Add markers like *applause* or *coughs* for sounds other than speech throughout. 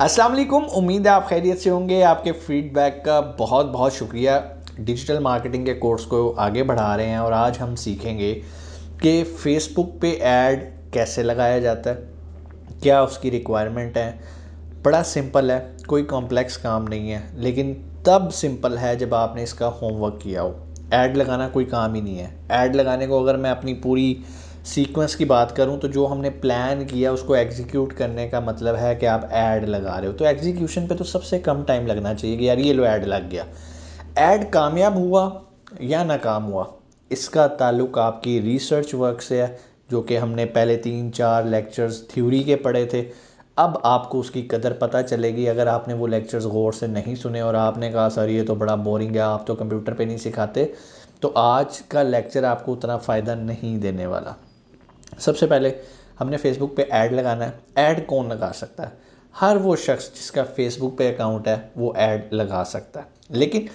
अस्सलाम वालेकुम उम्मीद है आप खैरियत से होंगे आपके फीडबैक का बहुत बहुत शुक्रिया डिजिटल मार्केटिंग के कोर्स को आगे बढ़ा रहे हैं और आज हम सीखेंगे कि फेसबुक पे ऐड कैसे लगाया जाता है क्या उसकी रिक्वायरमेंट है बड़ा सिंपल है कोई कॉम्प्लेक्स काम नहीं है लेकिन तब सिंपल है जब आपने इसका होमवर्क किया हो ऐड लगाना कोई काम ही नहीं है ऐड लगाने को अगर मैं अपनी पूरी सीक्वेंस की बात करूँ तो जो हमने प्लान किया उसको एग्जीक्यूट करने का मतलब है कि आप ऐड लगा रहे हो तो एग्जीक्यूशन पे तो सबसे कम टाइम लगना चाहिए कि यार ये लो ऐड लग गया ऐड कामयाब हुआ या नाकाम हुआ इसका ताल्लुक आपकी रिसर्च वर्क से है जो कि हमने पहले तीन चार लेक्चर्स थ्योरी के पढ़े थे अब आपको उसकी कदर पता चलेगी अगर आपने वो लेक्चर्स गौर से नहीं सुने और आपने कहा सर ये तो बड़ा बोरिंग है आप तो कंप्यूटर पे नहीं सिखाते तो आज का लेक्चर आपको उतना फ़ायदा नहीं देने वाला सबसे पहले हमने फ़ेसबुक पे ऐड लगाना है ऐड कौन लगा सकता है हर वो शख्स जिसका फ़ेसबुक पे अकाउंट है वो ऐड लगा सकता है लेकिन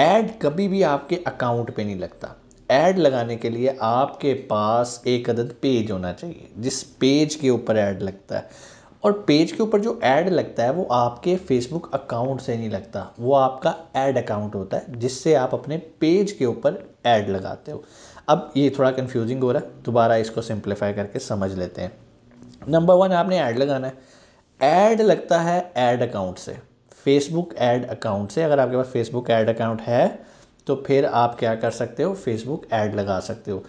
ऐड कभी भी आपके अकाउंट पे नहीं लगता ऐड लगाने के लिए आपके पास एक अदद पेज होना चाहिए जिस पेज के ऊपर ऐड लगता है और पेज के ऊपर जो ऐड लगता है वो आपके फेसबुक अकाउंट से नहीं लगता वो आपका ऐड अकाउंट होता है जिससे आप अपने पेज के ऊपर ऐड लगाते हो अब ये थोड़ा कन्फ्यूजिंग हो रहा है दोबारा इसको सिंप्लीफाई करके समझ लेते हैं नंबर वन आपने ऐड लगाना है ऐड लगता है ऐड अकाउंट से फेसबुक ऐड अकाउंट से अगर आपके पास फेसबुक ऐड अकाउंट है तो फिर आप क्या कर सकते हो फेसबुक ऐड लगा सकते हो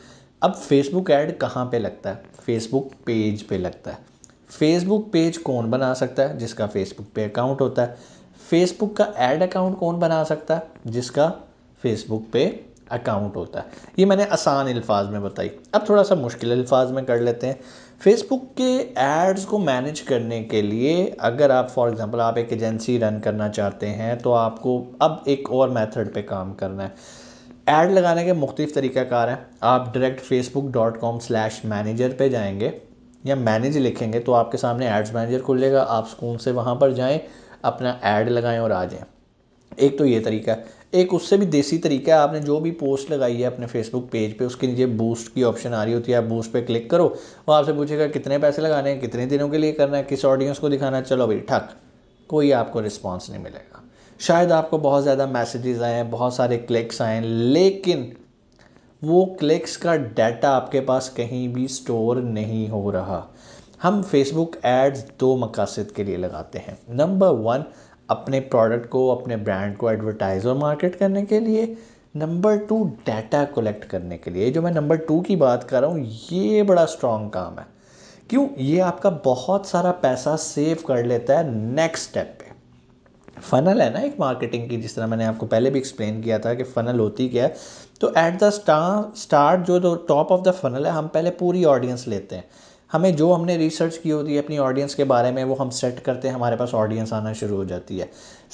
अब फेसबुक ऐड कहाँ पे लगता है फेसबुक पेज पे लगता है फेसबुक पेज कौन बना सकता है जिसका फेसबुक पे अकाउंट होता है फेसबुक का ऐड अकाउंट कौन बना सकता है जिसका फेसबुक पे अकाउंट होता है ये मैंने आसान अल्फाज में बताई अब थोड़ा सा मुश्किल अल्फाज में कर लेते हैं फेसबुक के एड्स को मैनेज करने के लिए अगर आप फॉर एग्जांपल आप एक एजेंसी रन करना चाहते हैं तो आपको अब एक और मेथड पे काम करना है ऐड लगाने के मुख्तफ तरीक़ाकार हैं आप direct Facebook dot com slash manager पर जाएंगे या मैनेज लिखेंगे तो आपके सामने एड्स मैनेजर खुलेगा आप सुकून से वहाँ पर जाएँ अपना एड लगाएँ और आ जाएँ एक तो ये तरीका है एक उससे भी देसी तरीका है आपने जो भी पोस्ट लगाई है अपने फेसबुक पेज पे उसके नीचे बूस्ट की ऑप्शन आ रही होती है आप बूस्ट पे क्लिक करो वो आपसे पूछेगा कितने पैसे लगाने हैं कितने दिनों के लिए करना है किस ऑडियंस को दिखाना है चलो भाई ठक कोई आपको रिस्पॉन्स नहीं मिलेगा शायद आपको बहुत ज़्यादा मैसेजेस आए हैं बहुत सारे क्लिक्स आए हैं लेकिन वो क्लिक्स का डाटा आपके पास कहीं भी स्टोर नहीं हो रहा हम फेसबुक एड्स दो मकासद के लिए लगाते हैं नंबर वन अपने प्रोडक्ट को अपने ब्रांड को एडवर्टाइज और मार्केट करने के लिए नंबर टू डाटा कलेक्ट करने के लिए जो मैं नंबर टू की बात कर रहा हूँ ये बड़ा स्ट्रॉन्ग काम है क्यों ये आपका बहुत सारा पैसा सेव कर लेता है नेक्स्ट स्टेप पे फ़नल है ना एक मार्केटिंग की जिस तरह मैंने आपको पहले भी एक्सप्लेन किया था कि फ़नल होती क्या है तो एट द स्टार्ट जो टॉप ऑफ द फनल है हम पहले पूरी ऑडियंस लेते हैं हमें जो हमने रिसर्च की होती है अपनी ऑडियंस के बारे में वो हम सेट करते हैं हमारे पास ऑडियंस आना शुरू हो जाती है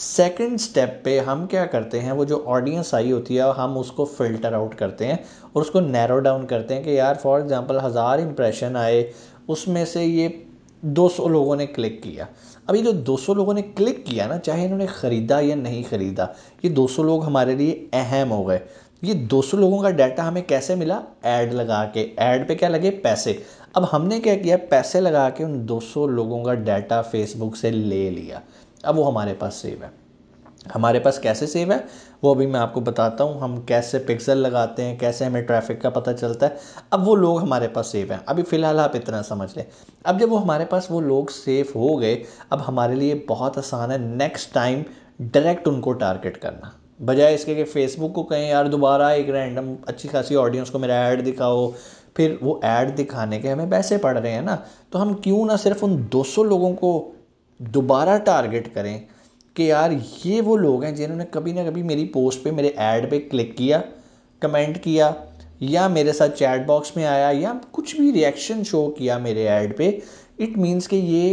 सेकंड स्टेप पे हम क्या करते हैं वो जो ऑडियंस आई होती है हम उसको फ़िल्टर आउट करते हैं और उसको नैरो डाउन करते हैं कि यार फॉर एग्ज़ाम्पल हज़ार इंप्रेशन आए उसमें से ये 200 लोगों ने क्लिक किया अभी जो जो 200 लोगों ने क्लिक किया ना चाहे इन्होंने ख़रीदा या नहीं ख़रीदा ये 200 लोग हमारे लिए अहम हो गए ये 200 लोगों का डाटा हमें कैसे मिला ऐड लगा के ऐड पे क्या लगे पैसे अब हमने क्या किया पैसे लगा के उन 200 लोगों का डाटा फेसबुक से ले लिया अब वो हमारे पास सेव है हमारे पास कैसे सेव है वो अभी मैं आपको बताता हूँ हम कैसे पिक्सल लगाते हैं कैसे हमें ट्रैफिक का पता चलता है अब वो लोग हमारे पास सेव हैं अभी फ़िलहाल आप इतना समझ लें अब जब वो हमारे पास वो लोग सेव हो गए अब हमारे लिए बहुत आसान है नेक्स्ट टाइम डायरेक्ट उनको टारगेट करना बजाय इसके कि फेसबुक को कहें यार दोबारा एक रैंडम अच्छी खासी ऑडियंस को मेरा ऐड दिखाओ फिर वो ऐड दिखाने के हमें पैसे पड़ रहे हैं ना तो हम क्यों ना सिर्फ उन 200 लोगों को दोबारा टारगेट करें कि यार ये वो लोग हैं जिन्होंने कभी ना कभी मेरी पोस्ट पे मेरे ऐड पे क्लिक किया कमेंट किया या मेरे साथ चैट बॉक्स में आया या कुछ भी रिएक्शन शो किया मेरे ऐड पे इट मीन्स कि ये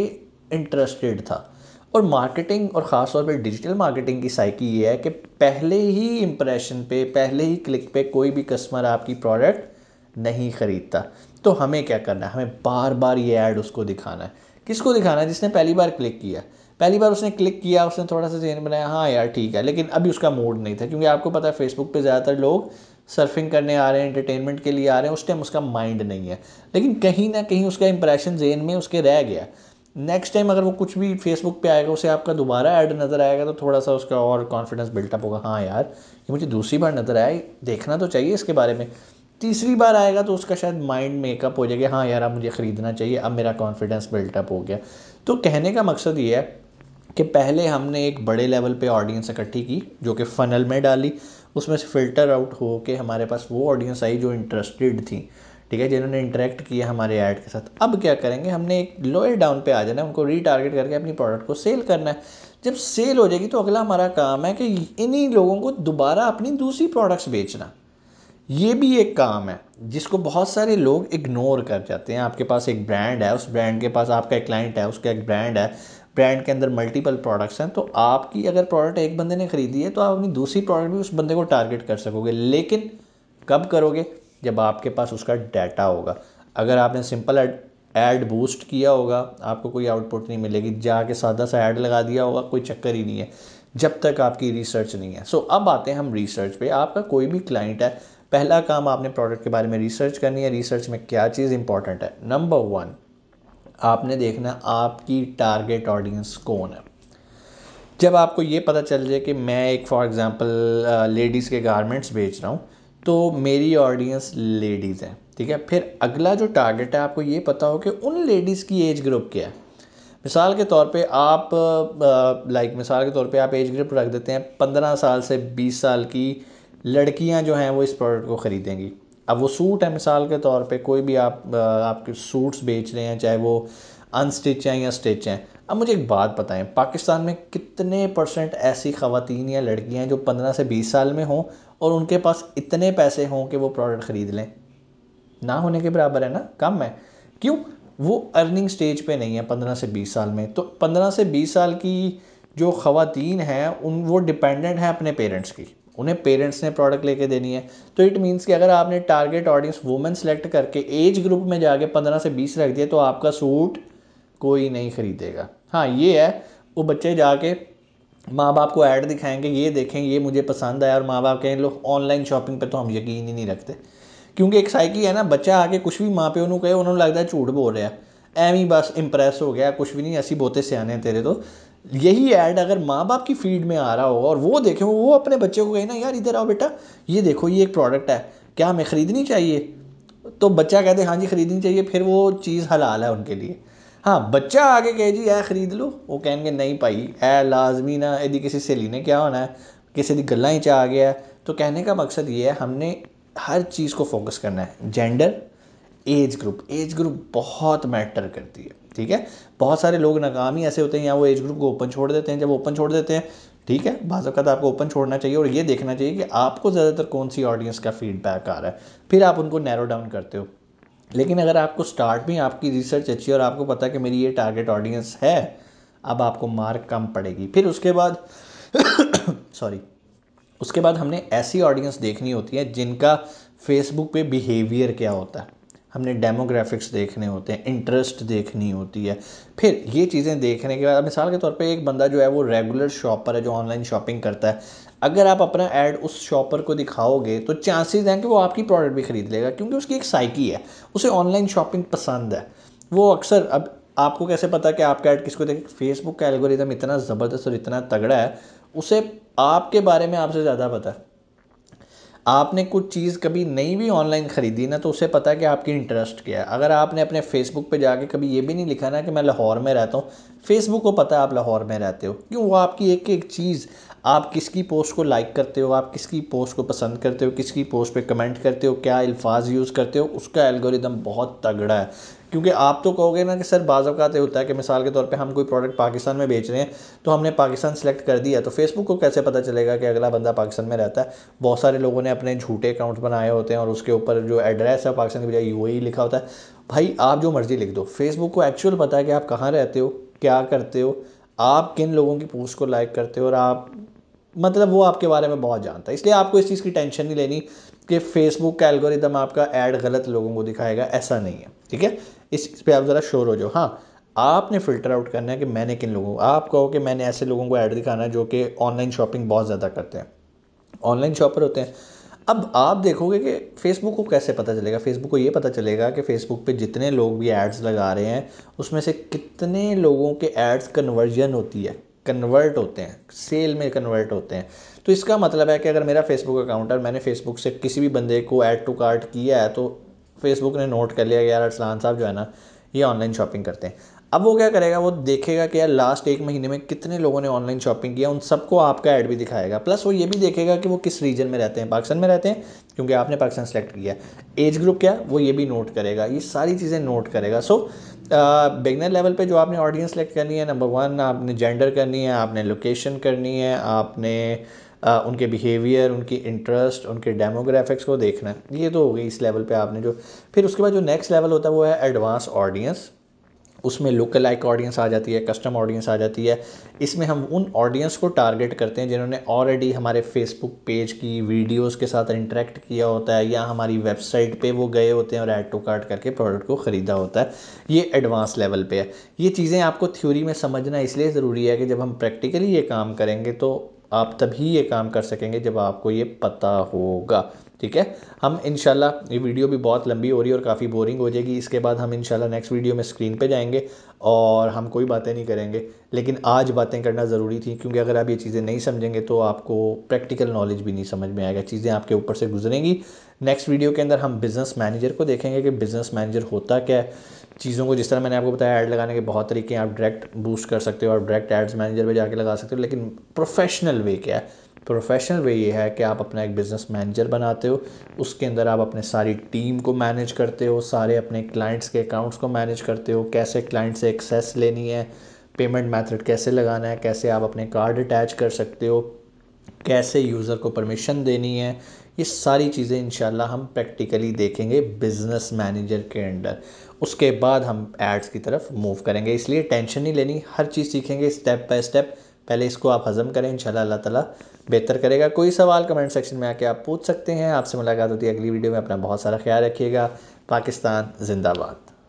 इंटरेस्टेड था और मार्केटिंग और ख़ास तौर डिजिटल मार्केटिंग की साइकी ये है कि पहले ही इम्प्रेशन पे पहले ही क्लिक पे कोई भी कस्टमर आपकी प्रोडक्ट नहीं ख़रीदता तो हमें क्या करना है हमें बार बार ये ऐड उसको दिखाना है किसको दिखाना है जिसने पहली बार क्लिक किया पहली बार उसने क्लिक किया उसने थोड़ा सा जेन बनाया हाँ यार ठीक है लेकिन अभी उसका मूड नहीं था क्योंकि आपको पता है फेसबुक पे ज़्यादातर लोग सर्फिंग करने आ रहे हैं एंटरटेनमेंट के लिए आ रहे हैं उस टाइम उसका माइंड नहीं है लेकिन कहीं ना कहीं उसका इंप्रेशन जेन में उसके रह गया नेक्स्ट टाइम अगर वो कुछ भी फेसबुक पे आएगा उसे आपका दोबारा ऐड नज़र आएगा तो थोड़ा सा उसका और कॉन्फिडेंस बिल्टअप होगा हाँ यार ये मुझे दूसरी बार नज़र आया देखना तो चाहिए इसके बारे में तीसरी बार आएगा तो उसका शायद माइंड मेकअप हो जाएगा हाँ यार अब मुझे ख़रीदना चाहिए अब मेरा कॉन्फिडेंस बिल्टअप हो गया तो कहने का मकसद ये है कि पहले हमने एक बड़े लेवल पे ऑडियंस इकट्ठी की जो कि फ़नल में डाली उसमें से फ़िल्टर आउट हो के हमारे पास वो ऑडियंस आई जो इंटरेस्टेड थी ठीक है जिन्होंने इंटरेक्ट किया हमारे ऐड के साथ अब क्या करेंगे हमने एक लोअर डाउन पे आ जाना है उनको रीटारगेट करके अपनी प्रोडक्ट को सेल करना है जब सेल हो जाएगी तो अगला हमारा काम है कि इन्हीं लोगों को दोबारा अपनी दूसरी प्रोडक्ट्स बेचना ये भी एक काम है जिसको बहुत सारे लोग इग्नोर कर जाते हैं आपके पास एक ब्रांड है उस ब्रांड के पास आपका एक क्लाइंट है उसका एक ब्रांड है ब्रांड के अंदर मल्टीपल प्रोडक्ट्स हैं तो आपकी अगर प्रोडक्ट एक बंदे ने ख़रीदी है तो आप अपनी दूसरी प्रोडक्ट भी उस बंदे को टारगेट कर सकोगे लेकिन कब करोगे जब आपके पास उसका डाटा होगा अगर आपने सिंपल एड बूस्ट किया होगा आपको कोई आउटपुट नहीं मिलेगी जाके सादा सा ऐड लगा दिया होगा कोई चक्कर ही नहीं है जब तक आपकी रिसर्च नहीं है सो so, अब आते हैं हम रिसर्च पे आपका कोई भी क्लाइंट है पहला काम आपने प्रोडक्ट के बारे में रिसर्च करनी है रिसर्च में क्या चीज़ इंपॉर्टेंट है नंबर वन आपने देखना आपकी टारगेट ऑडियंस कौन है जब आपको ये पता चल जाए कि मैं एक फॉर एग्ज़ाम्पल लेडीज़ के गारमेंट्स बेच रहा हूँ तो मेरी ऑडियंस लेडीज़ है ठीक है फिर अगला जो टारगेट है आपको ये पता हो कि उन लेडीज़ की एज ग्रुप क्या है मिसाल के तौर पे आप लाइक मिसाल के तौर पे आप एज ग्रुप रख देते हैं पंद्रह साल से बीस साल की लड़कियां जो हैं वो इस प्रोडक्ट को ख़रीदेंगी अब वो सूट है मिसाल के तौर पे कोई भी आप आपके सूट्स बेच रहे हैं चाहे वो अनस्टिच हैं या स्टिच हैं अब मुझे एक बात बताएं पाकिस्तान में कितने परसेंट ऐसी ख़वान या लड़कियां जो पंद्रह से बीस साल में हों और उनके पास इतने पैसे हों कि वो प्रोडक्ट ख़रीद लें ना होने के बराबर है ना कम है क्यों वो अर्निंग स्टेज पे नहीं है पंद्रह से बीस साल में तो पंद्रह से बीस साल की जो ख़वान हैं उन वो डिपेंडेंट हैं अपने पेरेंट्स की उन्हें पेरेंट्स ने प्रोडक्ट लेके देनी है तो इट मीन्स कि अगर आपने टारगेट ऑडियंस वुमेन सेलेक्ट करके एज ग्रुप में जाके पंद्रह से बीस रख दिए तो आपका सूट कोई नहीं ख़रीदेगा हाँ ये है वो बच्चे जाके माँ बाप को ऐड दिखाएंगे ये देखें ये मुझे पसंद आया और माँ बाप कहें लोग ऑनलाइन शॉपिंग पे तो हम यकीन ही नहीं रखते क्योंकि एक साइकिल है ना बच्चा आके कुछ भी माँ प्यो उन्होंने लगता है झूठ बोल रहा है एम ही बस इंप्रेस हो गया कुछ भी नहीं ऐसी बोते सियाने तेरे तो यही ऐड अगर माँ बाप की फील्ड में आ रहा होगा और वो देखें वो अपने बच्चे को कहें ना यार इधर आओ बेटा ये देखो ये एक प्रोडक्ट है क्या हमें ख़रीदनी चाहिए तो बच्चा कहते हाँ जी ख़रीदनी चाहिए फिर वो चीज़ हलाल है उनके लिए हाँ बच्चा आगे कहे जी ऐ ख़रीद लो वो कहेंगे नहीं भाई ऐ लाजमी ना यदि किसी सहेली ने क्या होना है किसी की गल्ला ही आ गया है तो कहने का मकसद ये है हमने हर चीज़ को फोकस करना है gender age group age group बहुत मैटर करती है ठीक है बहुत सारे लोग नाकाम ही ऐसे होते हैं या वो एज ग्रुप को ओपन छोड़ देते हैं जब ओपन छोड़ देते हैं ठीक है बाज आपको ओपन छोड़ना चाहिए और ये देखना चाहिए कि आपको ज़्यादातर कौन सी ऑडियंस का फीडबैक आ रहा है फिर आप उनको नैरो डाउन करते हो लेकिन अगर आपको स्टार्ट में आपकी रिसर्च अच्छी और आपको पता है कि मेरी ये टारगेट ऑडियंस है अब आपको मार्क कम पड़ेगी फिर उसके बाद सॉरी *coughs* उसके बाद हमने ऐसी ऑडियंस देखनी होती है जिनका फेसबुक पे बिहेवियर क्या होता है हमने डेमोग्राफिक्स देखने होते हैं इंटरेस्ट देखनी होती है फिर ये चीज़ें देखने के बाद मिसाल के तौर पे एक बंदा जो है वो रेगुलर शॉपर है जो ऑनलाइन शॉपिंग करता है अगर आप अपना ऐड उस शॉपर को दिखाओगे तो चांसेस हैं कि वो आपकी प्रोडक्ट भी ख़रीद लेगा क्योंकि उसकी एक साइकी है उसे ऑनलाइन शॉपिंग पसंद है वो अक्सर अब आपको कैसे पता कि आपका ऐड किसको देख फेसबुक का एल्गोरिदम इतना ज़बरदस्त और इतना तगड़ा है उसे आपके बारे में आपसे ज़्यादा पता है आपने कुछ चीज़ कभी नहीं भी ऑनलाइन ख़रीदी ना तो उसे पता है कि आपकी इंटरेस्ट क्या है अगर आपने अपने फेसबुक पे जाके कभी ये भी नहीं लिखा ना कि मैं लाहौर में रहता हूँ फेसबुक को पता है आप लाहौर में रहते हो क्यों वो आपकी एक एक चीज़ आप किसकी पोस्ट को लाइक करते हो आप किसकी पोस्ट को पसंद करते हो किसकी पोस्ट पे कमेंट करते हो क्या अल्फाज यूज़ करते हो उसका एल्गोरिदम बहुत तगड़ा है क्योंकि आप तो कहोगे ना कि सर बाज़ात होता है कि मिसाल के तौर पे हम कोई प्रोडक्ट पाकिस्तान में बेच रहे हैं तो हमने पाकिस्तान सेलेक्ट कर दिया तो फेसबुक को कैसे पता चलेगा कि अगला बंदा पाकिस्तान में रहता है बहुत सारे लोगों ने अपने झूठे अकाउंट बनाए होते हैं और उसके ऊपर जो एड्रेस है पाकिस्तान की बजाय यू लिखा होता है भाई आप जो मर्ज़ी लिख दो फेसबुक को एक्चुअल पता है कि आप कहाँ रहते हो क्या करते हो आप किन लोगों की पोस्ट को लाइक करते हो और आप मतलब वो आपके बारे में बहुत जानता है इसलिए आपको इस चीज़ की टेंशन नहीं लेनी कि फेसबुक का एल्गोरिदम आपका ऐड गलत लोगों को दिखाएगा ऐसा नहीं है ठीक है इस पर आप ज़रा श्योर हो जाओ हाँ आपने फ़िल्टर आउट करना है कि मैंने किन लोगों को आप कहो कि मैंने ऐसे लोगों को ऐड दिखाना है जो कि ऑनलाइन शॉपिंग बहुत ज़्यादा करते हैं ऑनलाइन शॉपर होते हैं अब आप देखोगे कि फेसबुक को कैसे पता चलेगा फेसबुक को ये पता चलेगा कि फेसबुक पे जितने लोग भी एड्स लगा रहे हैं उसमें से कितने लोगों के एड्स कन्वर्जन होती है कन्वर्ट होते हैं सेल में कन्वर्ट होते हैं तो इसका मतलब है कि अगर मेरा फेसबुक अकाउंट है मैंने फेसबुक से किसी भी बंदे को ऐड टू कार्ट किया है तो फेसबुक ने नोट कर लिया कि यार अरसलान साहब जो है ना ये ऑनलाइन शॉपिंग करते हैं अब वो क्या करेगा वो देखेगा कि यार लास्ट एक महीने में कितने लोगों ने ऑनलाइन शॉपिंग किया उन सबको आपका ऐड भी दिखाएगा प्लस वो ये भी देखेगा कि वो किस रीजन में रहते हैं पाकिस्तान में रहते हैं क्योंकि आपने पाकिस्तान सेलेक्ट किया एज ग्रुप क्या वो ये भी नोट करेगा ये सारी चीज़ें नोट करेगा सो बिगनर लेवल पर जो आपने ऑडियंस सेलेक्ट करनी है नंबर वन आपने जेंडर करनी है आपने लोकेशन करनी है आपने आ, uh, उनके बिहेवियर उनकी इंटरेस्ट उनके डेमोग्राफिक्स को देखना ये तो हो गई इस लेवल पे आपने जो फिर उसके बाद जो नेक्स्ट लेवल होता है वो है एडवांस ऑडियंस उसमें लोकल लाइक ऑडियंस आ जाती है कस्टम ऑडियंस आ जाती है इसमें हम उन ऑडियंस को टारगेट करते हैं जिन्होंने ऑलरेडी हमारे फेसबुक पेज की वीडियोस के साथ इंटरेक्ट किया होता है या हमारी वेबसाइट पे वो गए होते हैं और ऐड टू कार्ट करके प्रोडक्ट को ख़रीदा होता है ये एडवांस लेवल पे है ये चीज़ें आपको थ्योरी में समझना इसलिए ज़रूरी है कि जब हम प्रैक्टिकली ये काम करेंगे तो आप तभी ये काम कर सकेंगे जब आपको ये पता होगा ठीक है हम इनशाला ये वीडियो भी बहुत लंबी हो रही है और काफ़ी बोरिंग हो जाएगी इसके बाद हम इनशाला नेक्स्ट वीडियो में स्क्रीन पे जाएंगे और हम कोई बातें नहीं करेंगे लेकिन आज बातें करना ज़रूरी थी क्योंकि अगर आप ये चीज़ें नहीं समझेंगे तो आपको प्रैक्टिकल नॉलेज भी नहीं समझ में आएगा चीज़ें आपके ऊपर से गुजरेंगी नेक्स्ट वीडियो के अंदर हम बिज़नेस मैनेजर को देखेंगे कि बिज़नेस मैनेजर होता क्या है चीज़ों को जिस तरह मैंने आपको बताया ऐड लगाने के बहुत तरीके हैं आप डायरेक्ट बूस्ट कर सकते हो आप डायरेक्ट एड्स मैनेजर पर जाके लगा सकते हो लेकिन प्रोफेशनल वे क्या है प्रोफेशनल वे ये है कि आप अपना एक बिज़नेस मैनेजर बनाते हो उसके अंदर आप अपने सारी टीम को मैनेज करते हो सारे अपने क्लाइंट्स के अकाउंट्स को मैनेज करते हो कैसे क्लाइंट से एक्सेस लेनी है पेमेंट मेथड कैसे लगाना है कैसे आप अपने कार्ड अटैच कर सकते हो कैसे यूज़र को परमिशन देनी है ये सारी चीज़ें इन हम प्रैक्टिकली देखेंगे बिज़नेस मैनेजर के अंडर उसके बाद हम एड्स की तरफ मूव करेंगे इसलिए टेंशन नहीं लेनी हर चीज़ सीखेंगे स्टेप बाय स्टेप पहले इसको आप हज़म करें इंशाल्लाह अल्लाह ताला बेहतर करेगा कोई सवाल कमेंट सेक्शन में आके आप पूछ सकते हैं आपसे मुलाकात होती है अगली वीडियो में अपना बहुत सारा ख्याल रखिएगा पाकिस्तान जिंदाबाद